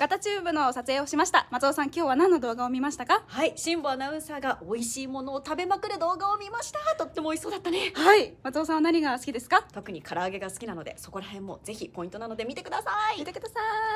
ガタチューブの撮影をしました松尾さん今日は何の動画を見ましたかはい辛坊アナウンサーが美味しいものを食べまくる動画を見ましたとっても美味しそうだったねはい松尾さんは何が好きですか特に唐揚げが好きなのでそこら辺もぜひポイントなので見てください見てください